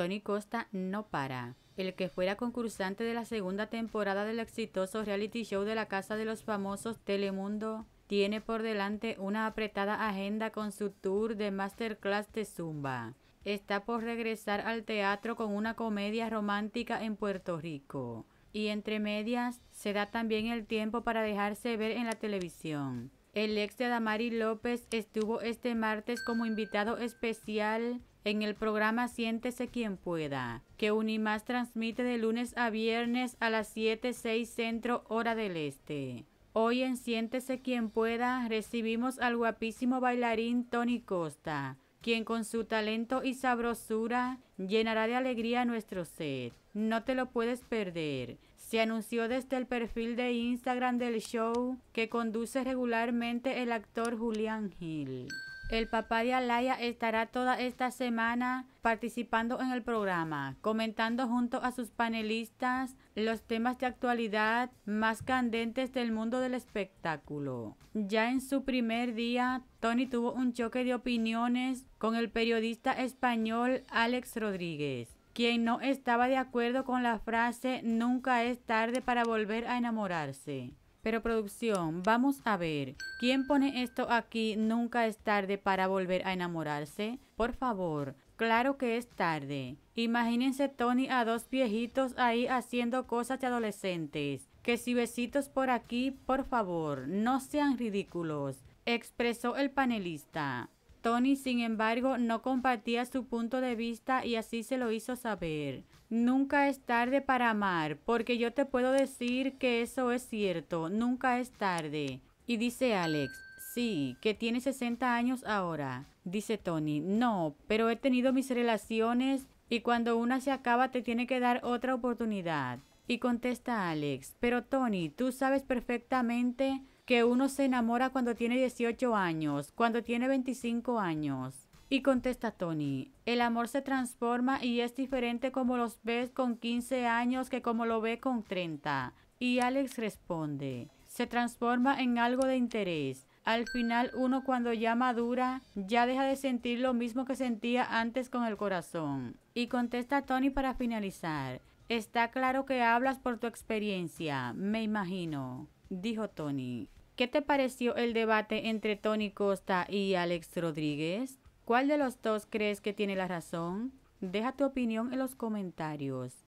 Tony Costa no para. El que fuera concursante de la segunda temporada del exitoso reality show de la Casa de los Famosos Telemundo tiene por delante una apretada agenda con su tour de masterclass de Zumba. Está por regresar al teatro con una comedia romántica en Puerto Rico. Y entre medias se da también el tiempo para dejarse ver en la televisión. El ex de Adamari López estuvo este martes como invitado especial en el programa Siéntese quien pueda, que Unimás transmite de lunes a viernes a las 7, centro hora del este. Hoy en Siéntese quien pueda recibimos al guapísimo bailarín Tony Costa, quien con su talento y sabrosura llenará de alegría nuestro set. No te lo puedes perder. Se anunció desde el perfil de Instagram del show que conduce regularmente el actor Julián Gil. El papá de Alaya estará toda esta semana participando en el programa, comentando junto a sus panelistas los temas de actualidad más candentes del mundo del espectáculo. Ya en su primer día, Tony tuvo un choque de opiniones con el periodista español Alex Rodríguez quien no estaba de acuerdo con la frase nunca es tarde para volver a enamorarse. Pero producción, vamos a ver, ¿quién pone esto aquí? Nunca es tarde para volver a enamorarse. Por favor, claro que es tarde. Imagínense Tony a dos viejitos ahí haciendo cosas de adolescentes. Que si besitos por aquí, por favor, no sean ridículos, expresó el panelista. Tony, sin embargo, no compartía su punto de vista y así se lo hizo saber. Nunca es tarde para amar, porque yo te puedo decir que eso es cierto, nunca es tarde. Y dice Alex, sí, que tiene 60 años ahora. Dice Tony, no, pero he tenido mis relaciones y cuando una se acaba te tiene que dar otra oportunidad. Y contesta Alex, pero Tony, tú sabes perfectamente que uno se enamora cuando tiene 18 años, cuando tiene 25 años. Y contesta Tony, el amor se transforma y es diferente como los ves con 15 años que como lo ve con 30. Y Alex responde, se transforma en algo de interés. Al final uno cuando ya madura ya deja de sentir lo mismo que sentía antes con el corazón. Y contesta Tony para finalizar, Está claro que hablas por tu experiencia, me imagino, dijo Tony. ¿Qué te pareció el debate entre Tony Costa y Alex Rodríguez? ¿Cuál de los dos crees que tiene la razón? Deja tu opinión en los comentarios.